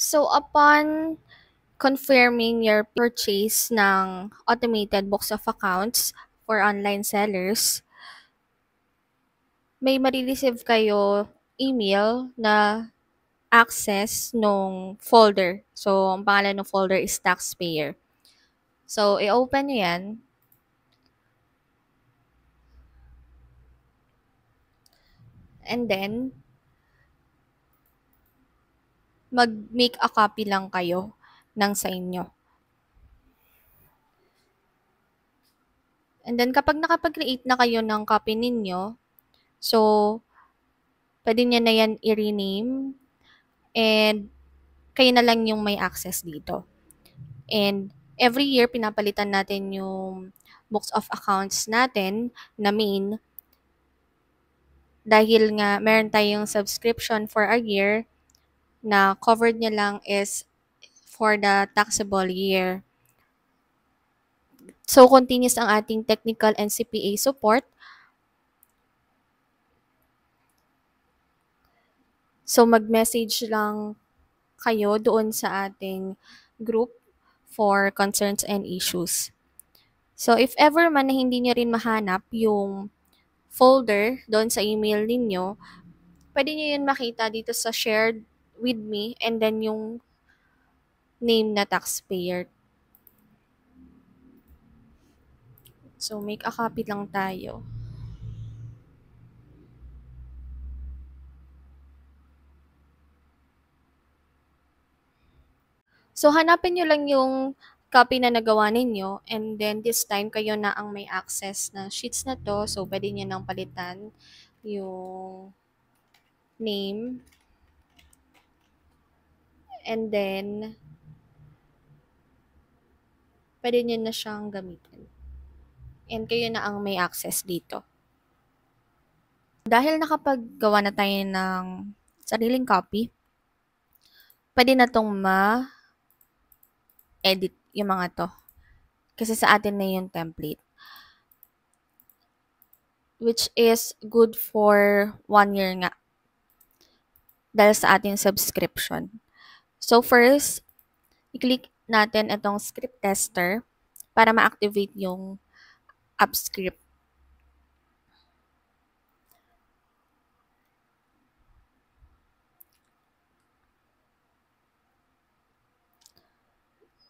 So, upon confirming your purchase ng automated box of accounts for online sellers, may marireceive kayo email na access nung folder. So, ang pangalan ng folder is taxpayer. So, i-open nyo yan. And then, mag-make a copy lang kayo ng sa inyo. And then, kapag nakapag-create na kayo ng copy ninyo, so, pwede niya na yan i-rename and kayo na lang yung may access dito. And every year, pinapalitan natin yung books of accounts natin na main dahil nga meron tayong subscription for a year na covered niya lang is for the taxable year. So, continuous ang ating technical and CPA support. So, mag-message lang kayo doon sa ating group for concerns and issues. So, if ever man na hindi niyo rin mahanap yung folder doon sa email ninyo, pwede niyo yun makita dito sa shared with me and then yung name na taxpayer. So, make a copy lang tayo. So, hanapin nyo lang yung copy na nagawa ninyo and then this time kayo na ang may access na sheets na to. So, pwede nyo nang palitan yung name And then, pwede nyo na siyang gamitin. And kayo na ang may access dito. Dahil nakapaggawa na tayo ng sariling copy, pwede na tong ma-edit yung mga to. Kasi sa atin na yung template. Which is good for one year nga. Dahil sa ating subscription. So first, i-click natin itong script tester para ma-activate yung app script.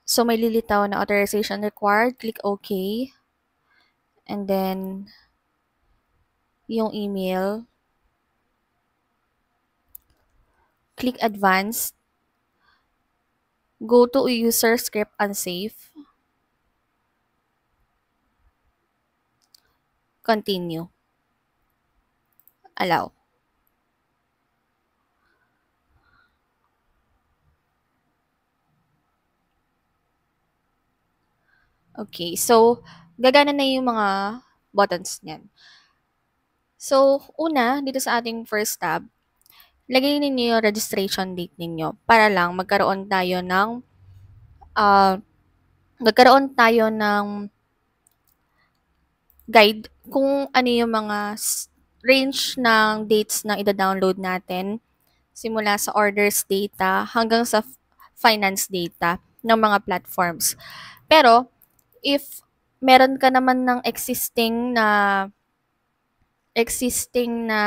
So may lilitaw na authorization required, click OK. And then yung email. Click advanced go to user script and save. Continue. Allow. Okay, so gagana na yung mga buttons niyan. So, una, dito sa ating first tab, lagay ninyo yung registration date ninyo para lang magkaroon tayo ng uh, magkaroon tayo ng guide kung ano yung mga range ng dates na ida-download natin simula sa orders data hanggang sa finance data ng mga platforms. Pero if meron ka naman ng existing na existing na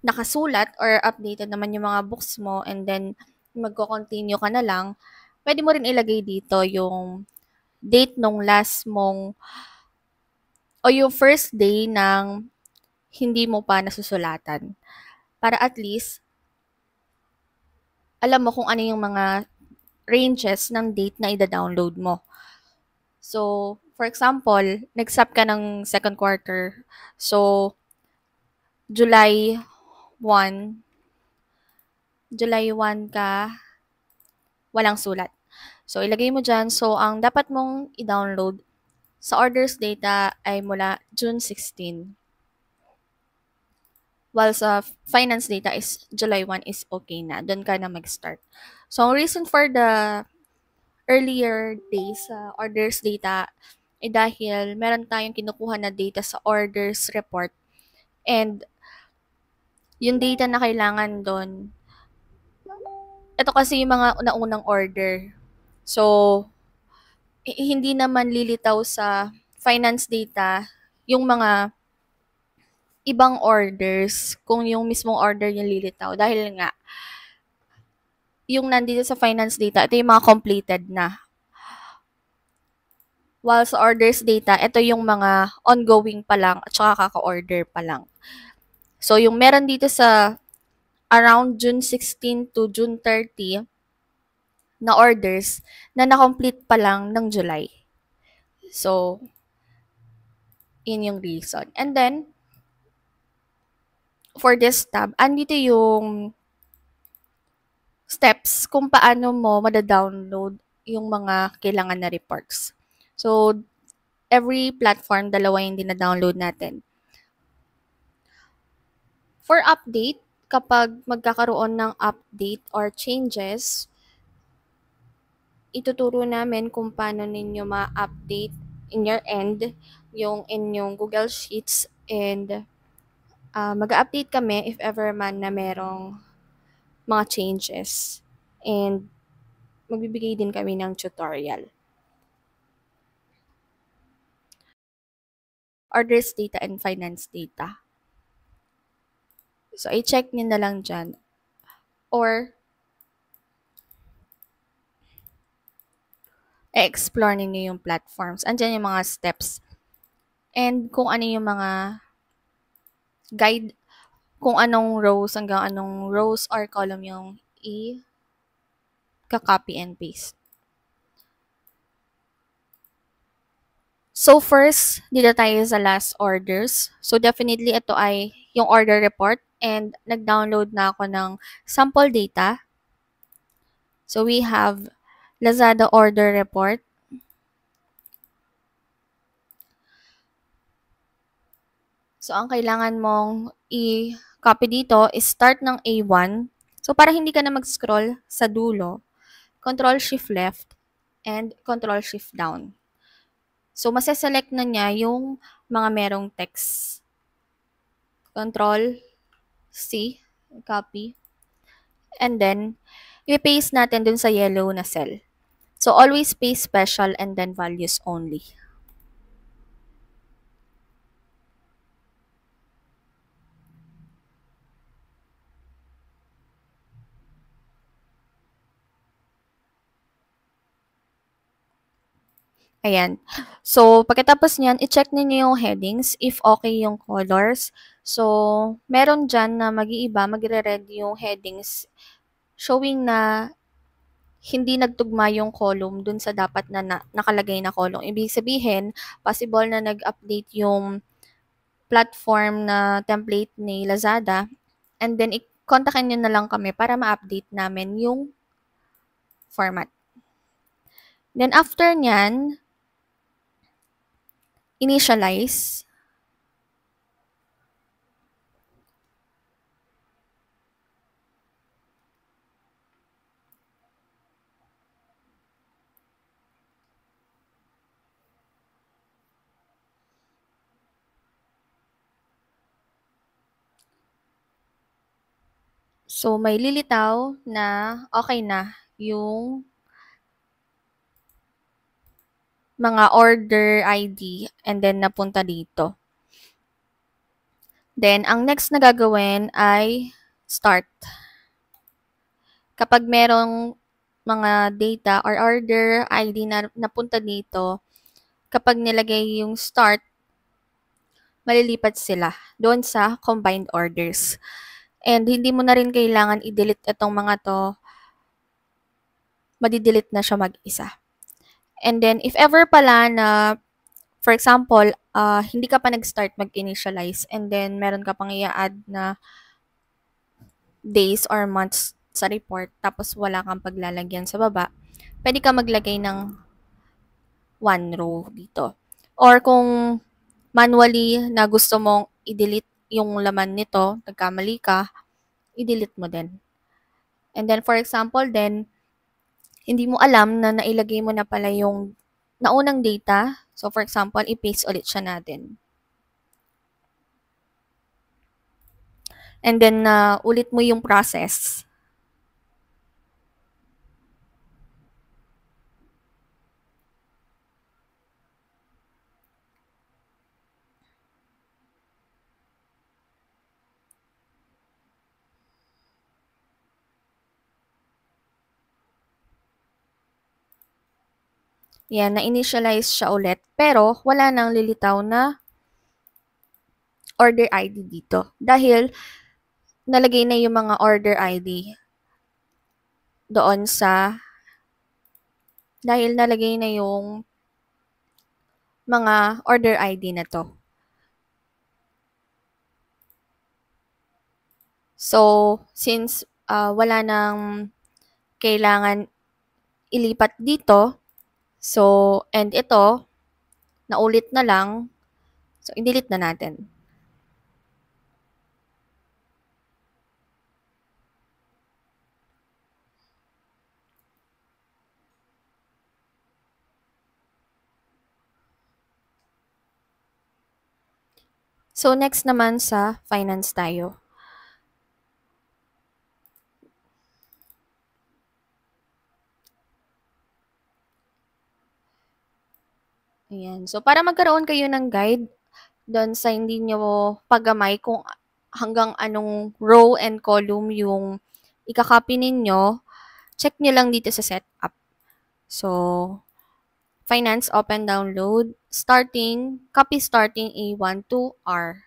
nakasulat or updated naman yung mga books mo and then magko-continue ka na lang, pwede mo rin ilagay dito yung date nung last mong o yung first day ng hindi mo pa nasusulatan. Para at least, alam mo kung ano yung mga ranges ng date na ida-download mo. So, for example, nag-sub ka ng second quarter. So, July 1, July 1 ka, walang sulat. So, ilagay mo dyan. So, ang dapat mong i-download sa orders data ay mula June 16. While sa finance data is July 1 is okay na. Doon ka na mag-start. So, ang reason for the earlier days sa uh, orders data ay eh dahil meron tayong kinukuha na data sa orders report and yung data na kailangan doon, ito kasi yung mga naunang order. So, hindi naman lilitaw sa finance data yung mga ibang orders kung yung mismong order yung lilitaw. Dahil nga, yung nandito sa finance data, ito yung mga completed na. While sa orders data, ito yung mga ongoing pa lang at saka kaka-order pa lang. So, yung meron dito sa around June 16 to June 30 na orders na na-complete pa lang ng July. So, in yung reason. And then, for this tab, andito yung steps kung paano mo madadownload yung mga kailangan na reports. So, every platform, dalawa yung dinadownload natin. For update, kapag magkakaroon ng update or changes, ituturo namin kung paano ninyo ma-update in your end yung inyong Google Sheets and uh, mag-update kami if ever man na merong mga changes and magbibigay din kami ng tutorial. Orders data and finance data. So, i-check nyo na lang dyan. Or, explore ninyo yung platforms. Andiyan yung mga steps. And kung ano yung mga guide, kung anong rows hanggang anong rows or column yung i-copy and paste. So first, dito tayo sa last orders. So definitely ito ay yung order report and nag-download na ako ng sample data. So we have Lazada order report. So ang kailangan mong i-copy dito is start ng A1. So para hindi ka na mag-scroll sa dulo, Control Shift left and Control Shift down. So, maseselect na niya yung mga merong text. Control, C, copy. And then, i-paste natin dun sa yellow na cell. So, always paste special and then values only. Ayan. So, pagkatapos niyan, i-check ninyo yung headings if okay yung colors. So, meron dyan na mag-iiba, magre-red yung headings showing na hindi nagtugma yung column dun sa dapat na, na nakalagay na column. Ibig sabihin, possible na nag-update yung platform na template ni Lazada and then i-contactin nyo na lang kami para ma-update namin yung format. Then after nyan, initialize So, may lilitaw na okay na yung mga order ID and then napunta dito. Then, ang next na gagawin ay start. Kapag merong mga data or order ID na napunta dito, kapag nilagay yung start, malilipat sila doon sa combined orders. And hindi mo na rin kailangan i-delete itong mga to. Madidelete na siya mag-isa. And then, if ever pala na, for example, uh, hindi ka pa nag-start mag-initialize and then meron ka pang i-add na days or months sa report tapos wala kang paglalagyan sa baba, pwede ka maglagay ng one row dito. Or kung manually na gusto mong i-delete yung laman nito, nagkamali ka, i-delete mo din. And then, for example, then, hindi mo alam na nailagay mo na pala yung naunang data. So, for example, i-paste ulit siya natin. And then, uh, ulit mo yung process. Yan, na-initialize siya ulit. Pero, wala nang lilitaw na order ID dito. Dahil, nalagay na yung mga order ID doon sa dahil nalagay na yung mga order ID na to. So, since uh, wala nang kailangan ilipat dito, So, and ito, naulit na lang. So, i-delete na natin. So, next naman sa finance tayo. Ayan. So, para magkaroon kayo ng guide doon sa hindi nyo pagamay kung hanggang anong row and column yung ikakopy ninyo, check nyo lang dito sa setup. So, finance open download, starting, copy starting A1 to R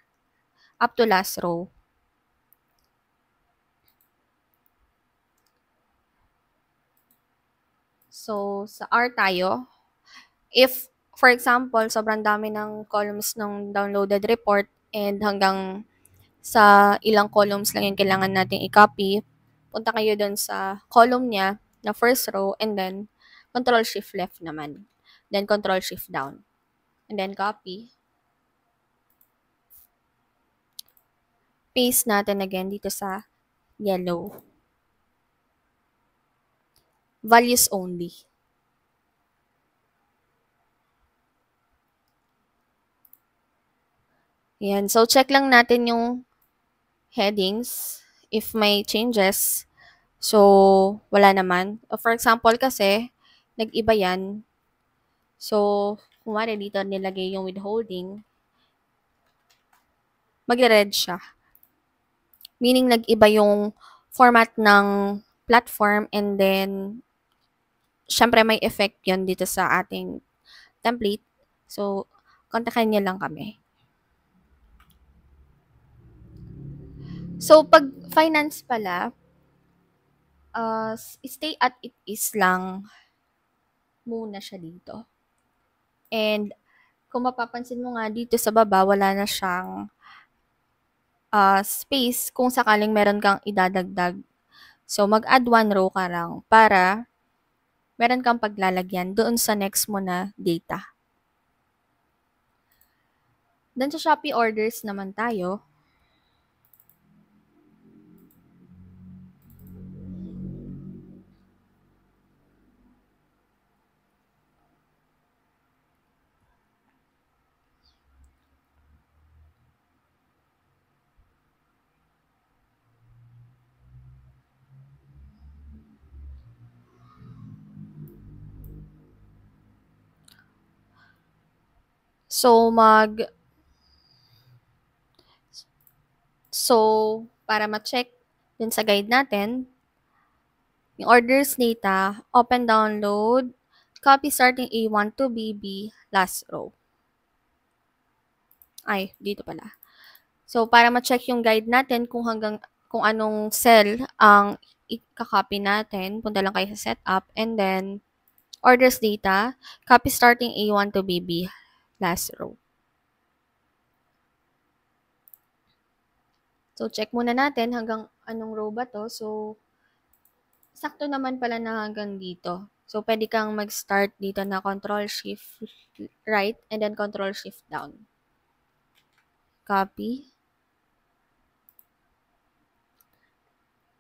up to last row. So, sa R tayo. If for example, sobrang dami ng columns ng downloaded report and hanggang sa ilang columns lang yung kailangan natin i-copy. Punta kayo dun sa column niya na first row and then control shift left naman. Then control shift down. And then copy. Paste natin again dito sa yellow. Values only. Yan. So, check lang natin yung headings if may changes. So, wala naman. Uh, for example, kasi, nag-iba yan. So, kung wala dito nilagay yung withholding, magre-red siya. Meaning, nag-iba yung format ng platform and then, syempre may effect yon dito sa ating template. So, kontakin niyo lang kami. So, pag finance pala, uh, stay at it is lang muna siya dito. And, kung mapapansin mo nga dito sa baba, wala na siyang uh, space kung sakaling meron kang idadagdag. So, mag-add one row ka lang para meron kang paglalagyan doon sa next mo na data. Then sa Shopee orders naman tayo. So, mag... So, para ma-check din sa guide natin, yung orders data, open download, copy starting A1 to BB, last row. Ay, dito pala. So, para ma-check yung guide natin kung hanggang kung anong cell ang ikakopy natin, punta lang kayo sa setup, and then orders data, copy starting A1 to BB, last row. So, check muna natin hanggang anong row ba to. So, sakto naman pala na hanggang dito. So, pwede kang mag-start dito na Control-Shift right and then Control-Shift down. Copy.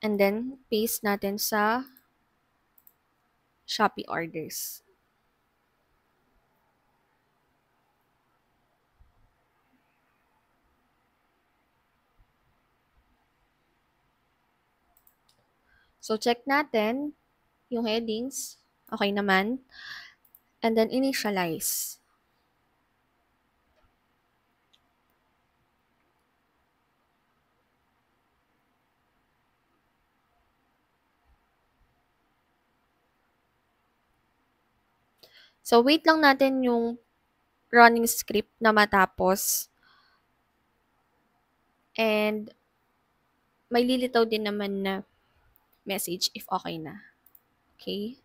And then, paste natin sa Shopee orders. So, check natin yung headings. Okay naman. And then, initialize. So, wait lang natin yung running script na matapos. And, may lilitaw din naman na message if okay na. Okay?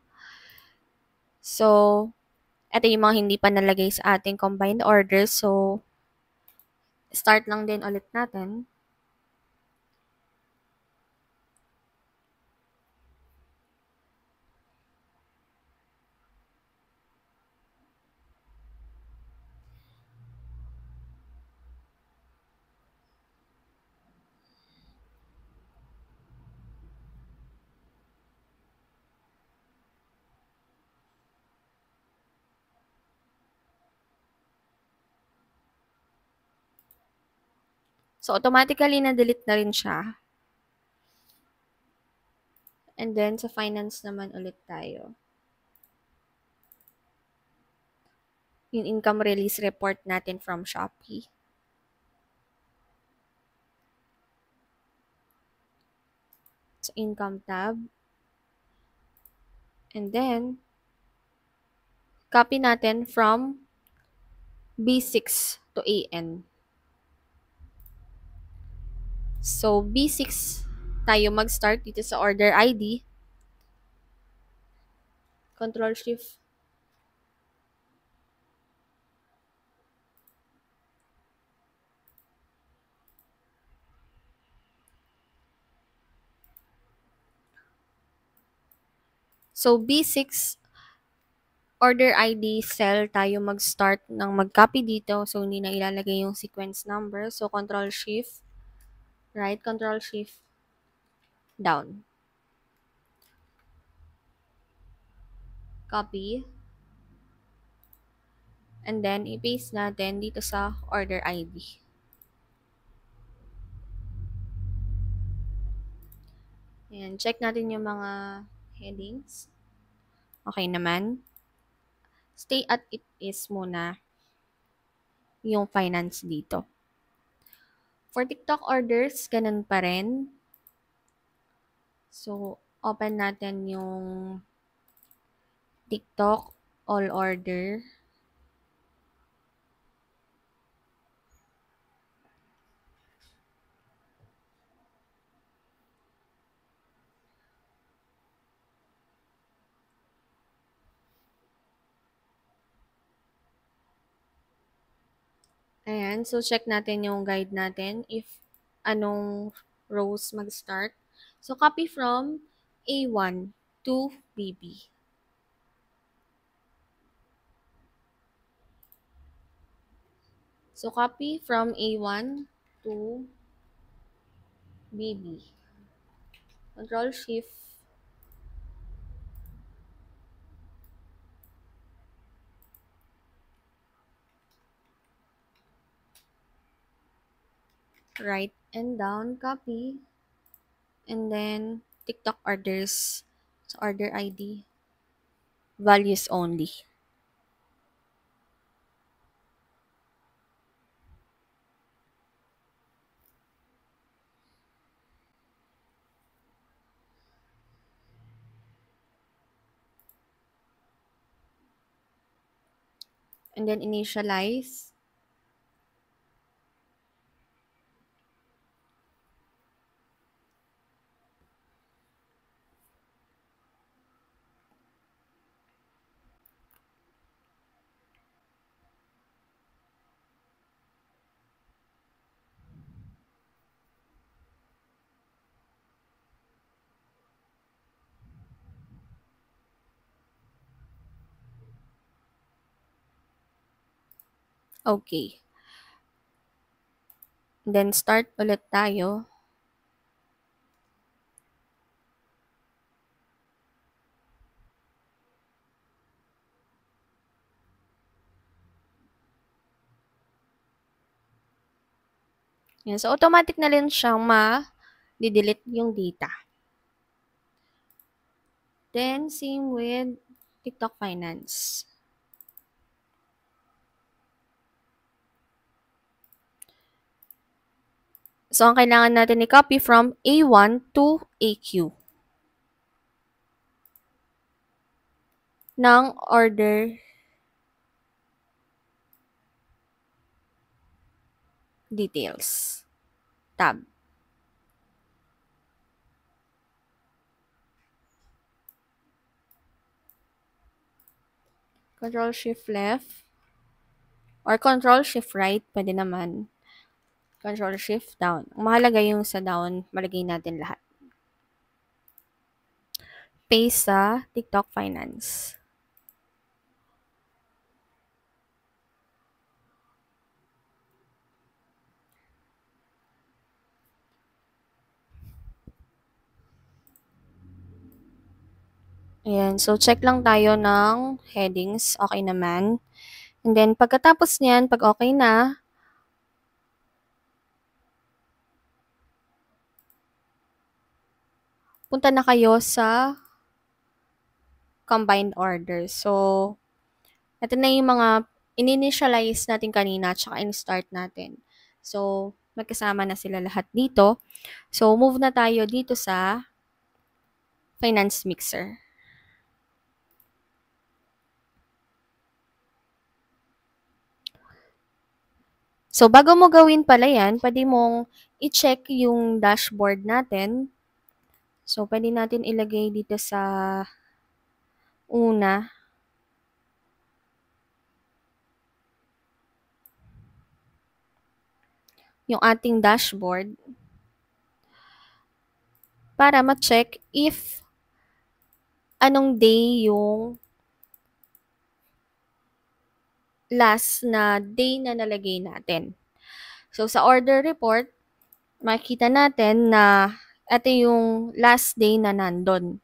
So, ito yung mga hindi pa nalagay sa ating combined order. So, start lang din ulit natin. So, automatically, na-delete na rin siya. And then, sa finance naman ulit tayo. Yung income release report natin from Shopee. Sa income tab. And then, copy natin from B6 to AN. So, B6 tayo mag-start dito sa order ID. Control Shift So, B6, order ID cell, tayo mag-start ng mag-copy dito. So, hindi na ilalagay yung sequence number. So, Control-Shift right? Control Shift down. Copy. And then, i-paste natin dito sa order ID. Ayan, check natin yung mga headings. Okay naman. Stay at it is muna yung finance dito. For TikTok orders, ganun pa rin. So, open natin yung TikTok all order. Ayan, so check natin yung guide natin if anong rows mag-start. So copy from A1 to BB. So copy from A1 to BB. Control Shift write and down, copy, and then TikTok orders, so order ID, values only. and then initialize Okay. Then start ulit tayo. Yan. So, automatic na rin siyang ma-delete yung data. Then, same with TikTok Finance. So, ang kailangan natin i-copy from A1 to AQ. ng order details tab. Control Shift left or Control Shift right pwede naman. Control Shift Down. Mahalaga yung sa down, malagay natin lahat. Paste sa TikTok Finance. Ayan. So, check lang tayo ng headings. Okay naman. And then, pagkatapos niyan, pag okay na, punta na kayo sa combined orders. So, ito na yung mga in-initialize natin kanina at saka in-start natin. So, magkasama na sila lahat dito. So, move na tayo dito sa finance mixer. So, bago mo gawin pala yan, pwede mong i-check yung dashboard natin So, pwede natin ilagay dito sa una. Yung ating dashboard. Para ma-check if anong day yung last na day na nalagay natin. So, sa order report, makita natin na ito yung last day na nandun.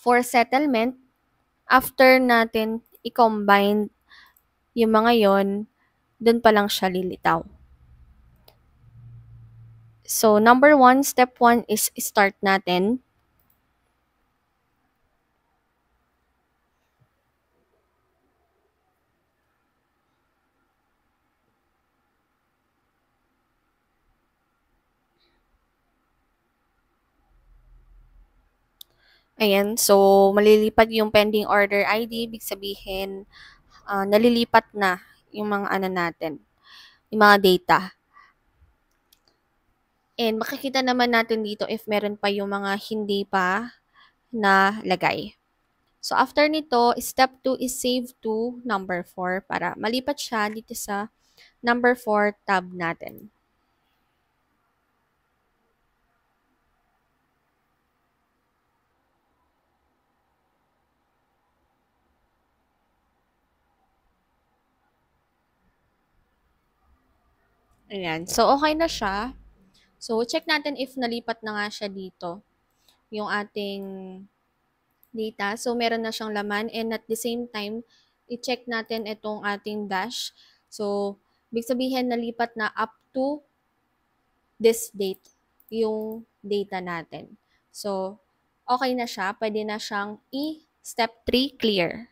For settlement, after natin i-combine yung mga yon, dun pa lang siya lilitaw. So, number one, step one is start natin Ayan, so malilipat yung pending order ID, big sabihin uh, nalilipat na yung mga ano natin, yung mga data. And makikita naman natin dito if meron pa yung mga hindi pa na lagay. So after nito, step 2 is save to number 4 para malipat siya dito sa number 4 tab natin. Ayan. So, okay na siya. So, check natin if nalipat na nga siya dito. Yung ating data. So, meron na siyang laman. And at the same time, i-check natin itong ating dash. So, big sabihin, nalipat na up to this date yung data natin. So, okay na siya. Pwede na siyang i-step 3 clear.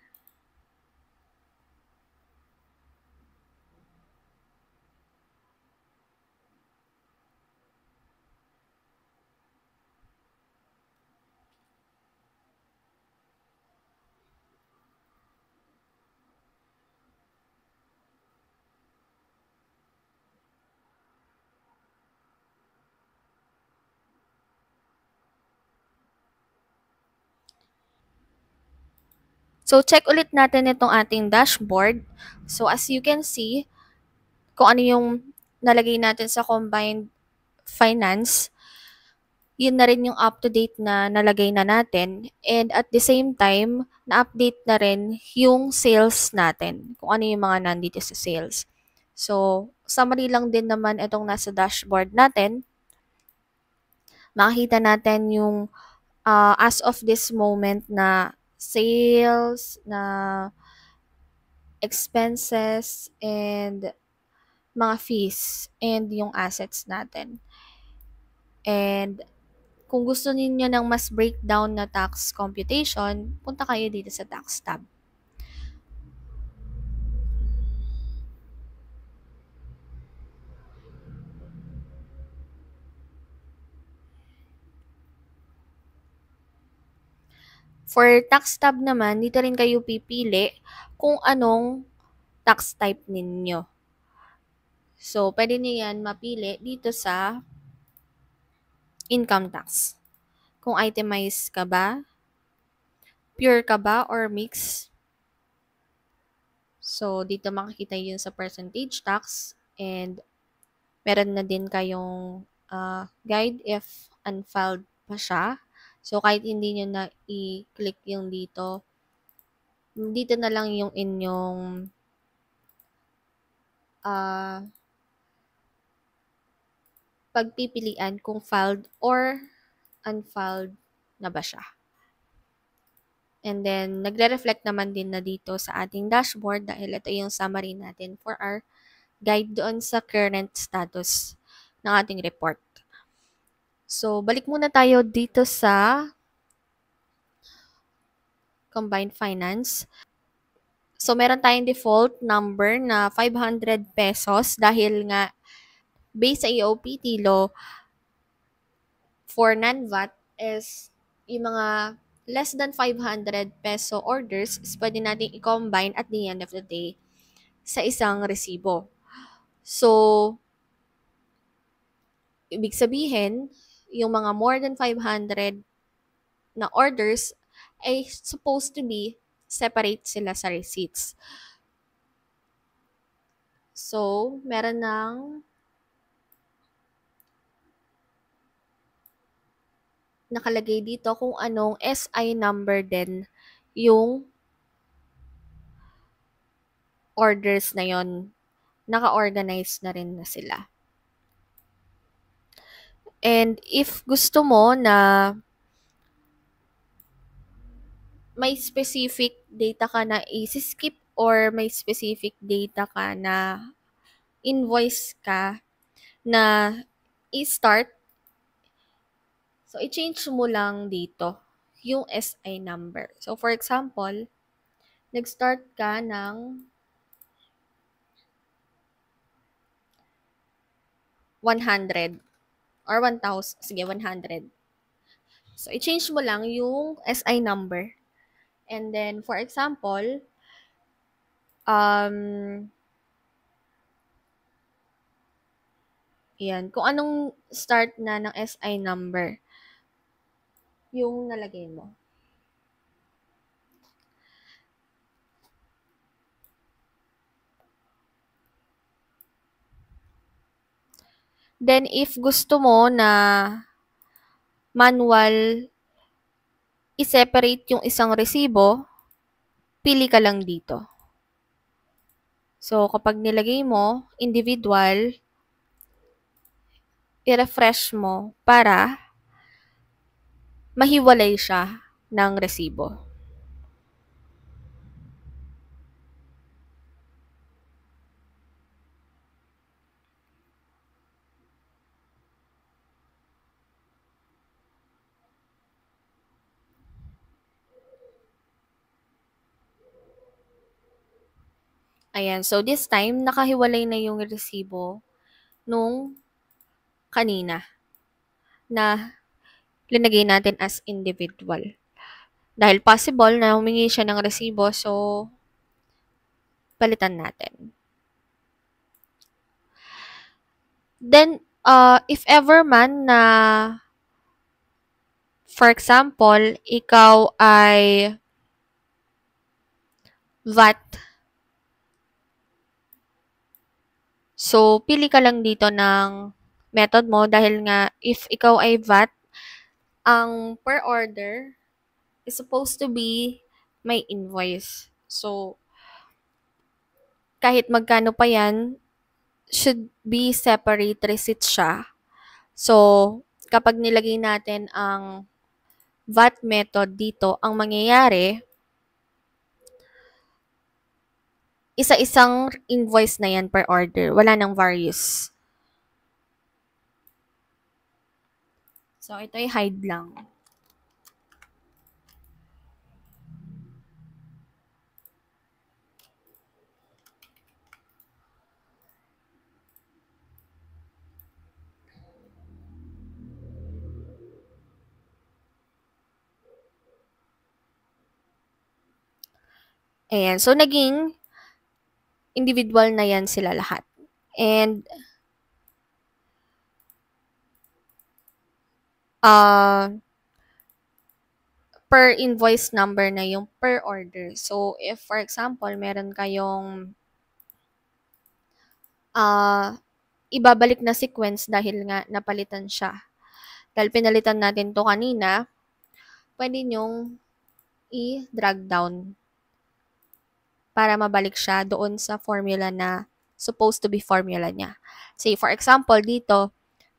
So, check ulit natin itong ating dashboard. So, as you can see, kung ano yung nalagay natin sa combined finance, yun na rin yung up-to-date na nalagay na natin. And at the same time, na-update na rin yung sales natin, kung ano yung mga nandito sa sales. So, summary lang din naman itong nasa dashboard natin. Makita natin yung uh, as of this moment na sales, na expenses, and mga fees, and yung assets natin. And kung gusto ninyo ng mas breakdown na tax computation, punta kayo dito sa tax tab. For tax tab naman, dito rin kayo pipili kung anong tax type ninyo. So, pwede niyo yan mapili dito sa income tax. Kung itemized ka ba, pure ka ba, or mix. So, dito makikita yun sa percentage tax and meron na din kayong uh, guide if unfiled pa siya. So, kahit hindi nyo na i-click yung dito, dito na lang yung inyong uh, pagpipilian kung filed or unfiled na ba siya. And then, nagre-reflect naman din na dito sa ating dashboard dahil ito yung summary natin for our guide doon sa current status ng ating report. So, balik muna tayo dito sa combined finance. So, meron tayong default number na 500 pesos dahil nga based sa EOPT law for non-VAT is yung mga less than 500 peso orders is pwede natin i-combine at the end of the day sa isang resibo. So, ibig sabihin, yung mga more than 500 na orders ay supposed to be separate sila sa receipts. So, meron ng nakalagay dito kung anong SI number din yung orders na yon naka-organize na rin na sila. And if gusto mo na may specific data ka na i skip or may specific data ka na invoice ka na i-start, so i-change mo lang dito yung SI number. So for example, nag-start ka ng 100 or 1,000, sige, 100. So, i-change mo lang yung SI number. And then, for example, um, yan, kung anong start na ng SI number, yung nalagay mo. Then, if gusto mo na manual, i-separate yung isang resibo, pili ka lang dito. So, kapag nilagay mo, individual, i-refresh mo para mahiwalay siya ng resibo. Ayan, so this time, nakahiwalay na yung resibo nung kanina na linagay natin as individual. Dahil possible na humingi siya ng resibo, so palitan natin. Then, uh, if ever man na, for example, ikaw ay VAT So, pili ka lang dito ng method mo dahil nga if ikaw ay VAT, ang per order is supposed to be may invoice. So, kahit magkano pa yan, should be separate receipt siya. So, kapag nilagay natin ang VAT method dito, ang mangyayari, isa-isang invoice na yan per order. Wala nang various. So, ito ay hide lang. Ayan. So, naging individual na yan sila lahat. And, uh, per invoice number na yung per order. So, if for example, meron kayong uh, ibabalik na sequence dahil nga napalitan siya. Dahil pinalitan natin to kanina, pwede nyong i-drag down para mabalik siya doon sa formula na supposed to be formula niya. Say, for example, dito,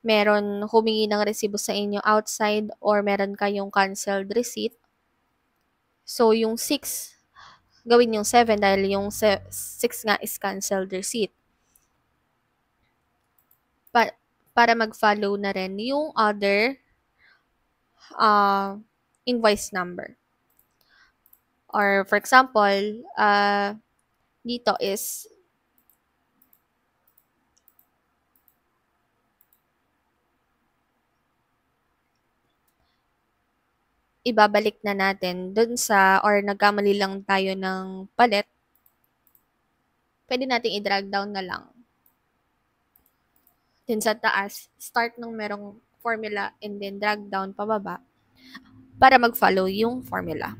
meron humingi ng resibo sa inyo outside or meron kayong canceled receipt. So, yung 6, gawin yung 7 dahil yung 6 nga is canceled receipt. Pa para mag-follow na rin yung other uh, invoice number. Or for example, uh, dito is ibabalik na natin doon sa or nagkamali lang tayo ng palit, pwede nating i-drag down na lang. Then sa taas, start ng merong formula and then drag down pababa para mag-follow yung formula.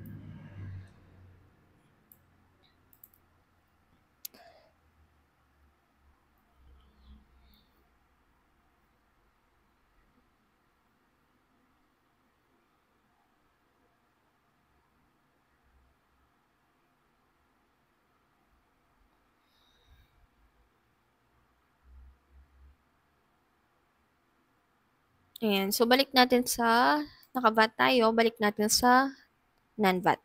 Ayan. So, balik natin sa nakavat tayo. Balik natin sa non-VAT.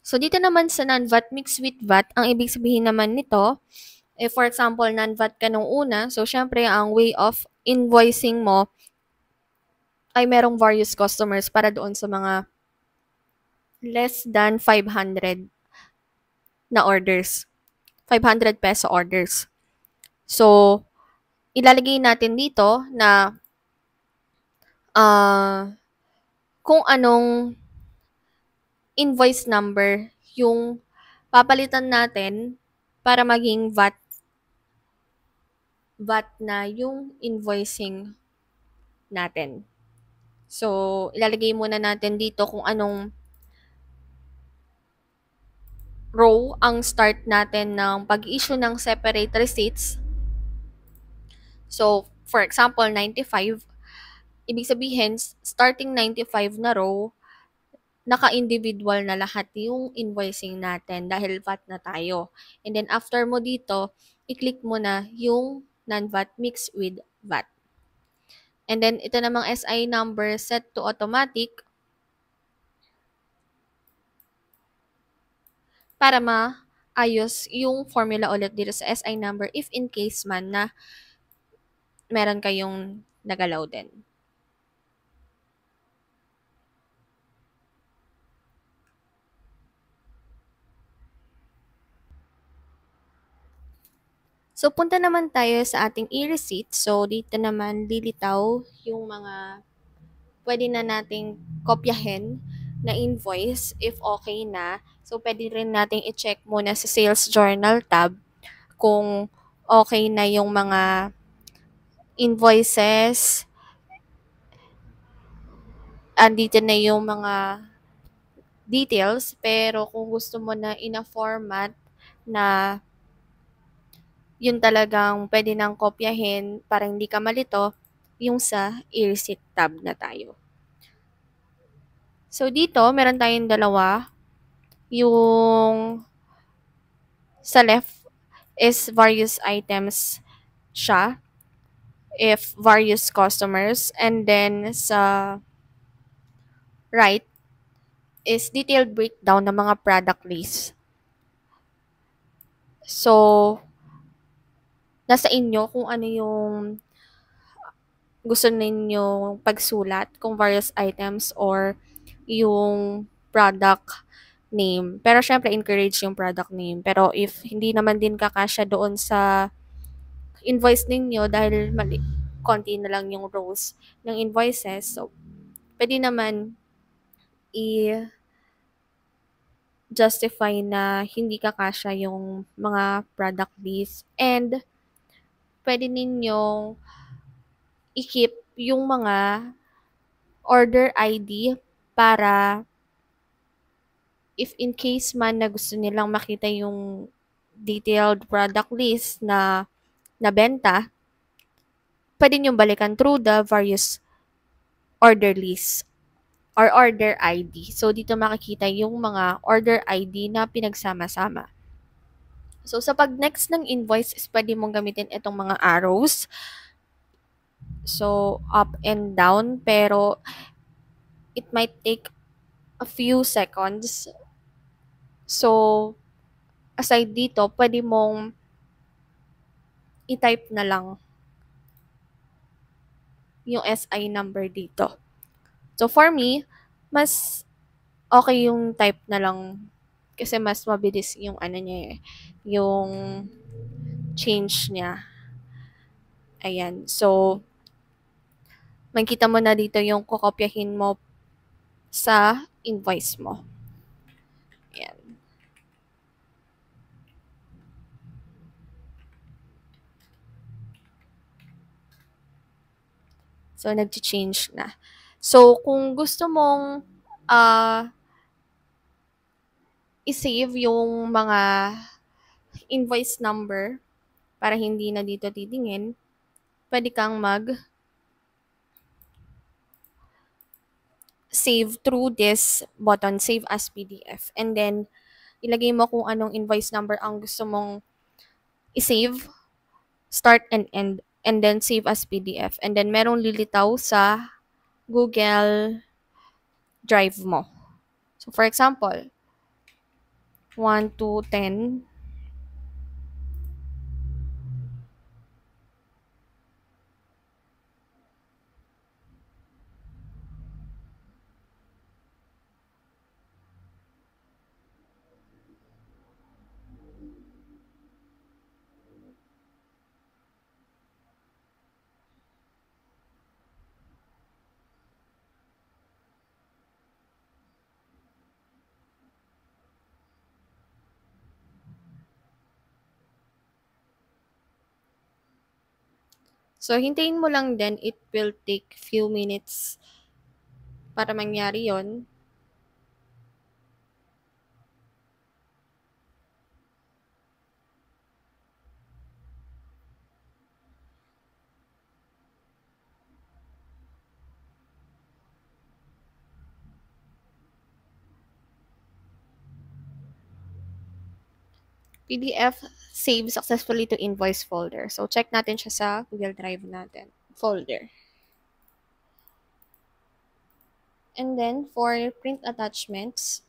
So, dito naman sa non-VAT mixed with VAT, ang ibig sabihin naman nito, eh, for example, non-VAT ka nung una, so syempre ang way of invoicing mo ay merong various customers para doon sa mga less than 500 na orders. 500 peso orders. So, ilalagay natin dito na uh, kung anong invoice number yung papalitan natin para maging VAT VAT na yung invoicing natin. So, ilalagay muna natin dito kung anong row ang start natin ng pag-issue ng separate receipts So, for example, 95, ibig sabihin, starting 95 na row, naka-individual na lahat yung invoicing natin dahil VAT na tayo. And then after mo dito, i-click mo na yung non-VAT mix with VAT. And then ito namang SI number set to automatic para maayos yung formula ulit dito sa SI number if in case man na meron kayong nagalaw din. So, punta naman tayo sa ating e-receipt. So, dito naman lilitaw yung mga pwede na nating kopyahin na invoice if okay na. So, pwede rin nating i-check muna sa sales journal tab kung okay na yung mga invoices. Andito na yung mga details. Pero kung gusto mo na in a format na yun talagang pwede nang kopyahin para hindi ka malito, yung sa e-receipt tab na tayo. So, dito, meron tayong dalawa. Yung sa left is various items siya if various customers. And then sa right is detailed breakdown ng mga product list. So, nasa inyo kung ano yung gusto ninyong pagsulat, kung various items or yung product name. Pero syempre, encourage yung product name. Pero if hindi naman din kakasya doon sa invoice ninyo dahil mali, konti na lang yung rows ng invoices. So, pwede naman i- justify na hindi kakasya yung mga product list. And, pwede ninyong i-keep yung mga order ID para if in case man na gusto nilang makita yung detailed product list na na benta, pwede niyong balikan through the various order list or order ID. So, dito makikita yung mga order ID na pinagsama-sama. So, sa pag-next ng invoice is pwede mong gamitin itong mga arrows. So, up and down. Pero, it might take a few seconds. So, aside dito, pwede mong i-type na lang yung SI number dito. So, for me, mas okay yung type na lang kasi mas mabilis yung ano niya eh, yung change niya. Ayan. So, makikita mo na dito yung kukopyahin mo sa invoice mo. So, nag-change na. So, kung gusto mong uh, i-save yung mga invoice number para hindi na dito titingin, pwede kang mag save through this button, save as PDF. And then, ilagay mo kung anong invoice number ang gusto mong i-save, start and end and then save as PDF. And then merong lilitaw sa Google Drive mo. So for example, 1 to 10 So, hintayin mo lang din. It will take few minutes para mangyari yon PDF save successfully to invoice folder. So, check natin siya sa Google Drive natin. Folder. And then, for print attachments,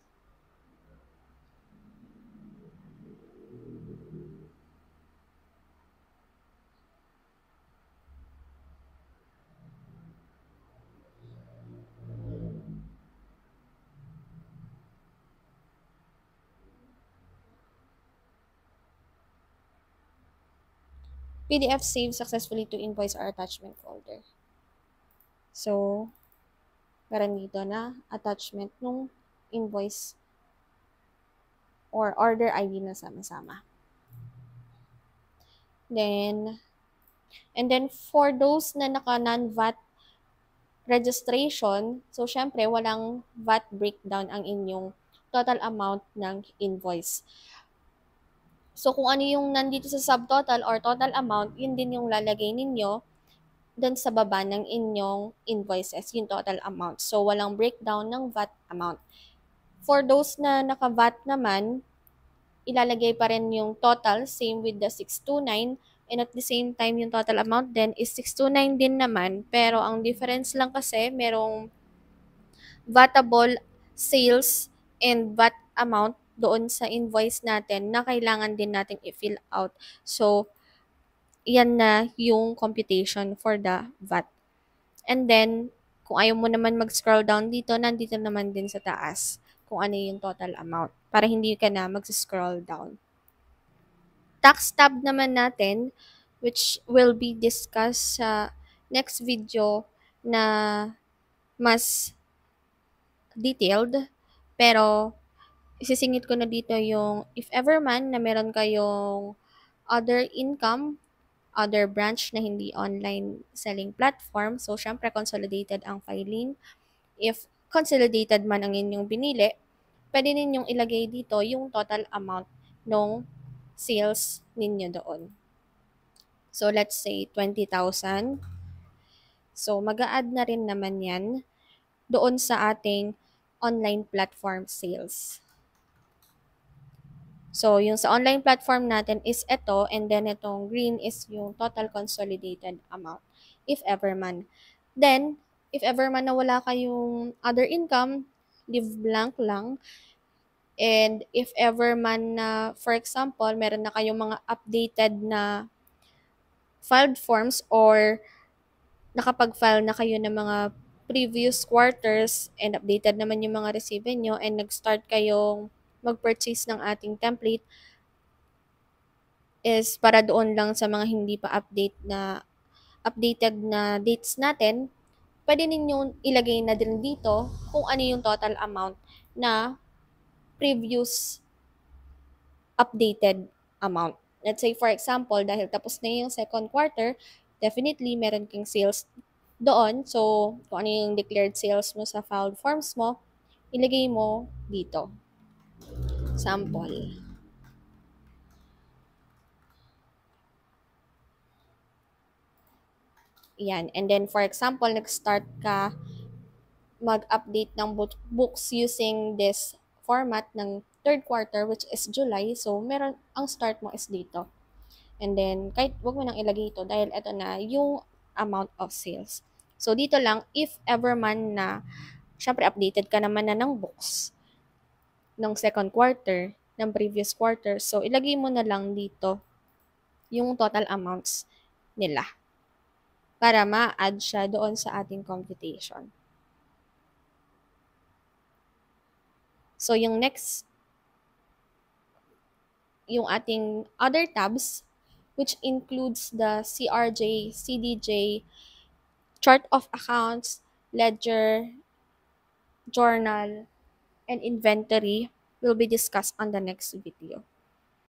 PDF saved successfully to invoice or attachment folder. So, meron dito na attachment nung invoice or order ID na sama-sama. Then, and then for those na naka non-VAT registration, so syempre walang VAT breakdown ang inyong total amount ng invoice. So, kung ano yung nandito sa subtotal or total amount, yun din yung lalagay ninyo dun sa baba ng inyong invoices, yung total amount. So, walang breakdown ng VAT amount. For those na naka-VAT naman, ilalagay pa rin yung total, same with the 629, and at the same time, yung total amount then is 629 din naman, pero ang difference lang kasi, merong VATable sales and VAT amount doon sa invoice natin na kailangan din natin i-fill out. So, yan na yung computation for the VAT. And then, kung ayaw mo naman mag-scroll down dito, nandito naman din sa taas kung ano yung total amount para hindi ka na mag-scroll down. Tax tab naman natin, which will be discussed sa next video na mas detailed, pero isisingit ko na dito yung if ever man na meron kayong other income, other branch na hindi online selling platform. So, syempre, consolidated ang filing. If consolidated man ang inyong binili, pwede ninyong ilagay dito yung total amount ng sales ninyo doon. So, let's say 20,000. So, mag add na rin naman yan doon sa ating online platform sales. So, yung sa online platform natin is ito, and then itong green is yung total consolidated amount, if ever man. Then, if ever man na wala kayong other income, leave blank lang. And if ever man na, for example, meron na kayong mga updated na filed forms or nakapag-file na kayo ng mga previous quarters and updated naman yung mga receive nyo and nag-start kayong mag-purchase ng ating template is para doon lang sa mga hindi pa update na updated na dates natin, pwede ninyong ilagay na din dito kung ano yung total amount na previous updated amount. Let's say for example, dahil tapos na yung second quarter, definitely meron kang sales doon. So, kung ano yung declared sales mo sa filed forms mo, ilagay mo dito example Yan. And then, for example, nag-start ka mag-update ng books using this format ng third quarter, which is July. So, meron, ang start mo is dito. And then, kahit wag mo nang ilagay ito dahil ito na yung amount of sales. So, dito lang, if ever man na, syempre updated ka naman na ng books, ng second quarter, ng previous quarter. So, ilagay mo na lang dito yung total amounts nila para ma-add siya doon sa ating computation. So, yung next, yung ating other tabs, which includes the CRJ, CDJ, chart of accounts, ledger, journal, and inventory will be discussed on the next video.